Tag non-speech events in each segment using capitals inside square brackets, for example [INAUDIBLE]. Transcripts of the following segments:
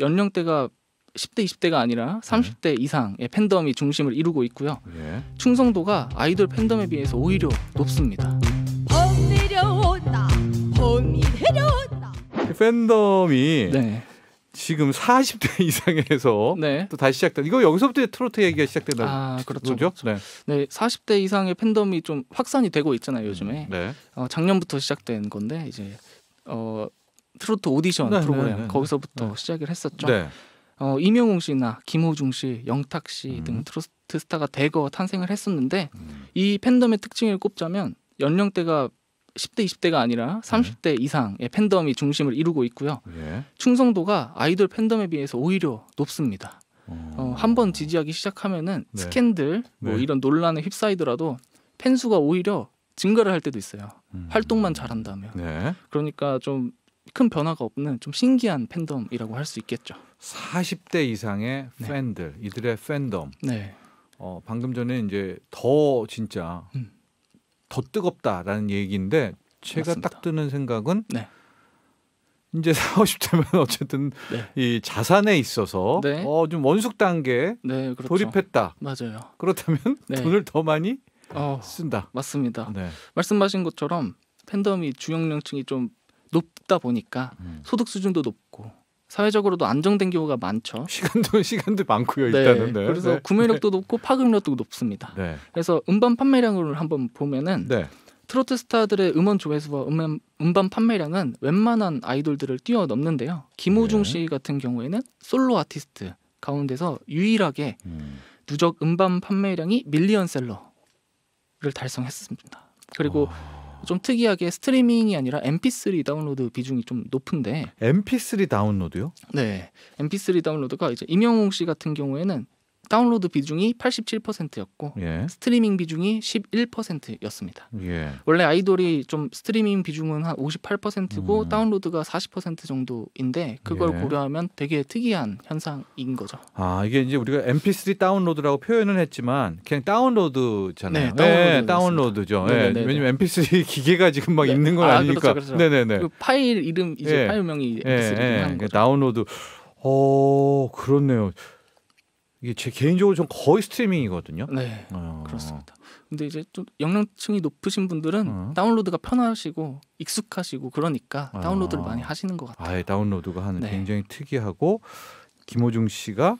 연령대가 10대, 20대가 아니라 30대 이상의 팬덤이 중심을 이루고 있고요. 예. 충성도가 아이돌 팬덤에 비해서 오히려 높습니다. 내려온다, 내려온다. 봄이 팬덤이 네. 지금 40대 이상에서 네. 또 다시 시작된 이거 여기서부터 트로트 얘기가 시작된다 아, 그렇죠. 거죠? 그렇죠. 네. 네, 40대 이상의 팬덤이 좀 확산이 되고 있잖아요, 요즘에. 음, 네. 어, 작년부터 시작된 건데 이제 어 트로트 오디션 네, 네 프로그램 네, 네. 거기서부터 네. 시작을 했었죠. 어, 이명웅 씨나 김호중 씨, 영탁 씨등 음. 트로트 스타가 대거 탄생을 했었는데 음. 이 팬덤의 특징을 꼽자면 연령대가 10대, 20대가 아니라 30대 이상의 팬덤이 중심을 이루고 있고요. 예. 충성도가 아이돌 팬덤에 비해서 오히려 높습니다. 어. 어, 한번 지지하기 시작하면은 네. 스캔들 뭐 네. 이런 논란에 휩싸이더라도 팬수가 오히려 증가를 할 때도 있어요. 음. 활동만 잘한다면. 네. 그러니까 좀큰 변화가 없는 좀 신기한 팬덤이라고 할 수 있겠죠. 40대 이상의 네. 팬들 네. 이들의 팬덤. 네. 어, 방금 전에 이제 더 진짜 음. 더 뜨겁다라는 얘기인데 제가 맞습니다. 딱 드는 생각은 네. 이제 40, [LAUGHS] 대면 어쨌든 네. 이 자산에 있어서 네. 어, 좀 원숙 단계 네, 그렇죠. 돌입했다. 맞아요. 그렇다면 [LAUGHS] 네. 돈을 더 많이 어, 쓴다. 맞습니다. 네. 말씀하신 것처럼 팬덤이 주영령층이 좀 높다 보니까 음. 소득 수준도 높고 사회적으로도 안정된 경우가 많죠. 시간도 [LAUGHS] 시간도 많고요. 네. 일단은 네. 그래서 네. 구매력도 높고 파급력도 높습니다. 네. 그래서 음반 판매량을 한번 보면은 네. 트로트 스타들의 음원 조회수와 음반, 음반 판매량은 웬만한 아이돌들을 뛰어넘는데요. 김호중 씨 같은 경우에는 솔로 아티스트 가운데서 유일하게 음. 누적 음반 판매량이 밀리언셀러를 달성했습니다. 그리고 오. 어. 좀 특이하게 스트리밍이 아니라 MP3 다운로드 비중이 좀 높은데 MP3 다운로드요? 네, MP3 다운로드가 이제 임영웅 씨 같은 경우에는 다운로드 비중이 87%였고 예. 스트리밍 비중이 11%였습니다. 예. 원래 아이돌이 좀 스트리밍 비중은 한 58%고 음. 다운로드가 40% 정도인데 그걸 예. 고려하면 되게 특이한 현상인 거죠. 아 이게 이제 우리가 MP3 다운로드라고 표현은 했지만 그냥 다운로드잖아요. 네, 다운로드 네, 예, 다운로드죠. 네, 왜냐면 MP3 [LAUGHS] 기계가 지금 막 네. 있는 건 아, 니니까 그렇죠, 그렇죠. 네네네. 그 파일 이름 이제 파일명이 MP3 예. 예. 예. 다운로드. 어 그렇네요. 이게 제 개인적으로 좀 거의 스트리밍이거든요. 네, 어. 그렇습니다. 근데 이제 좀 연령층이 높으신 분들은 어. 다운로드가 편하시고 익숙하시고 그러니까 아. 다운로드를 많이 하시는 것 같아요. 아예 다운로드가 하는 네. 굉장히 특이하고 김호중 씨가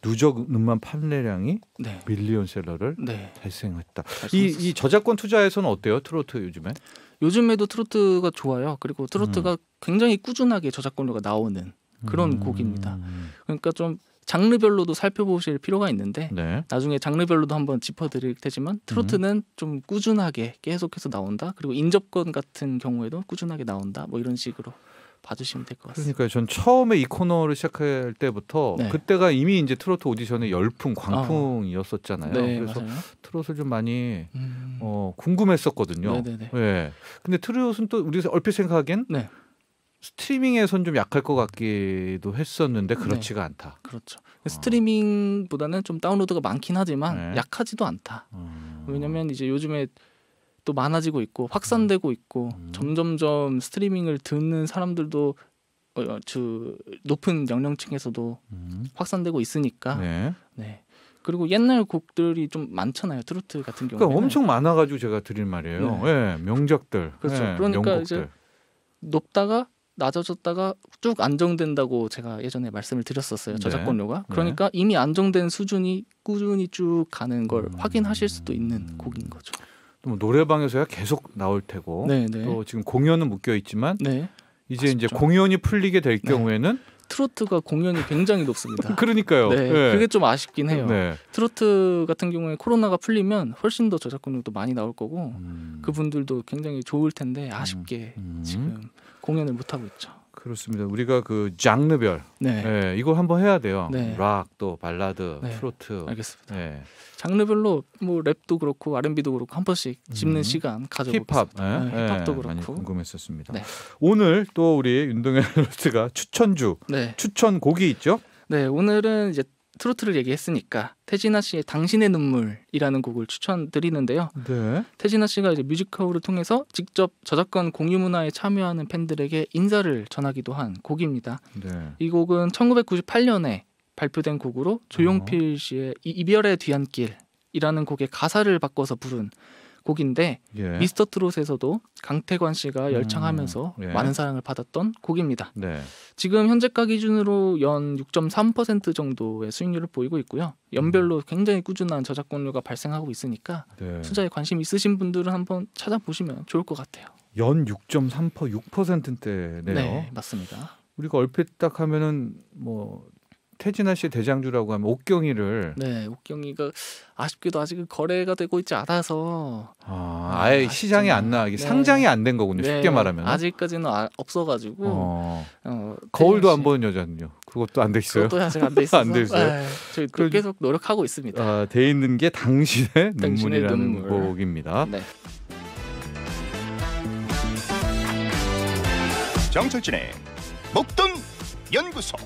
누적 음반 판매량이 네. 밀리언셀러를 네. 달성했다. 이, 이 저작권 투자에서는 어때요? 트로트 요즘에? 요즘에도 트로트가 좋아요. 그리고 트로트가 음. 굉장히 꾸준하게 저작권료가 나오는 그런 음. 곡입니다. 그러니까 좀 장르별로도 살펴보실 필요가 있는데 네. 나중에 장르별로도 한번 짚어드릴 테지만 트로트는 음. 좀 꾸준하게 계속해서 나온다. 그리고 인접권 같은 경우에도 꾸준하게 나온다. 뭐 이런 식으로 봐주시면 될 것 같습니다. 그러니까 전 처음에 이 코너를 시작할 때부터 네. 그때가 이미 이제 트로트 오디션의 열풍 광풍이었었잖아요. 아, 네, 그래서 맞아요. 트롯을 좀 많이 음... 어, 궁금했었거든요. 네, 네, 네. 예. 근데 트롯은 또 우리가 얼핏 생각하기엔 네. 스트리밍에선 좀 약할 것 같기도 했었는데 네. 그렇지가 네. 않다. 그렇죠. 어. 스트리밍보다는 좀 다운로드가 많긴 하지만 네. 약하지도 않다. 음. 왜냐면 이제 요즘에 또 많아지고 있고 확산되고 음. 있고 음. 점점점 스트리밍을 듣는 사람들도 어, 어 주 높은 연령층에서도 음. 확산되고 있으니까 네. 네. 그리고 옛날 곡들이 좀 많잖아요. 트로트 같은 경우에 그러니까 엄청 많아가지고 제가 드릴 말이에요. 네. 네 명작들. 그렇죠. 예, 그러니까 명곡들. 이제 높다가 낮아졌다가 쭉 안정된다고 제가 예전에 말씀을 드렸었어요. 네. 저작권료가. 네. 그러니까 이미 안정된 수준이 꾸준히 쭉 가는 걸 음. 확인하실 수도 있는 곡인 거죠. 또 뭐 노래방에서야 계속 나올 테고 네네. 네. 또 지금 공연은 묶여 있지만 네. 이제 아쉽죠. 이제 공연이 풀리게 될 네. 경우에는 트로트가 공연이 굉장히 높습니다. [LAUGHS] 그러니까요. 네, 네, 그게 좀 아쉽긴 해요. 네. 트로트 같은 경우에 코로나가 풀리면 훨씬 더 저작권료도 많이 나올 거고 음. 그분들도 굉장히 좋을 텐데 음. 아쉽게 음. 지금 공연을 못 하고 있죠. 그렇습니다. 우리가 그 장르별 네. 네 이거 한번 해야 돼요. 네. 락또 발라드, 네. 트로트. 알겠습니다. 네. 장르별로 뭐 랩도 그렇고 R&B도 그렇고 한 번씩 짚는 음. 시간 가져보겠습니다. 힙합, 예? 네. 힙합도 그렇고 많이 궁금했었습니다. 네. 오늘 또 우리 윤동현 [LAUGHS] 로트가 추천주, 네. 추천 곡이 있죠? 네, 오늘은 이제 트로트를 얘기했으니까 태진아 씨의 당신의 눈물이라는 곡을 추천드리는데요. 네. 태진아 씨가 이제 뮤지컬을 통해서 직접 저작권 공유 문화에 참여하는 팬들에게 인사를 전하기도 한 곡입니다. 네. 이 곡은 1998년에 발표된 곡으로 조용필 어. 씨의 이별의 뒤안길이라는 곡의 가사를 바꿔서 부른 곡인데 예. 미스터 트롯에서도 강태관 씨가 음, 열창하면서 음, 예. 많은 사랑을 받았던 곡입니다. 네. 지금 현재가 기준으로 연 6.3% 정도의 수익률을 보이고 있고요. 연별로 음. 굉장히 꾸준한 저작권료가 발생하고 있으니까 네. 투자에 관심 있으신 분들은 한번 찾아보시면 좋을 것 같아요. 연6.3% 6%대네요. 네, 맞습니다. 우리가 얼핏 딱 하면은 뭐 태진아 씨 대장주라고 하면 옥경이를 네, 옥경이가 아쉽게도 아직 거래가 되고 있지 않아서 아, 아예 아쉽지만, 시장에 안 나, 이 네. 상장이 안 된 거군요. 네, 쉽게 말하면 아직까지는 아, 없어가지고 어. 어, 거울도 안 보는 여자는요. 그것도 안돼 있어요. 그것도 아직 안 돼 있어 안돼 있요 저희 그, 계속 노력하고 있습니다. 아, 돼 있는 게 당신의, 당신의 눈물이라는 눈물. 곡입니다. 네. 정철진의 목동 연구소.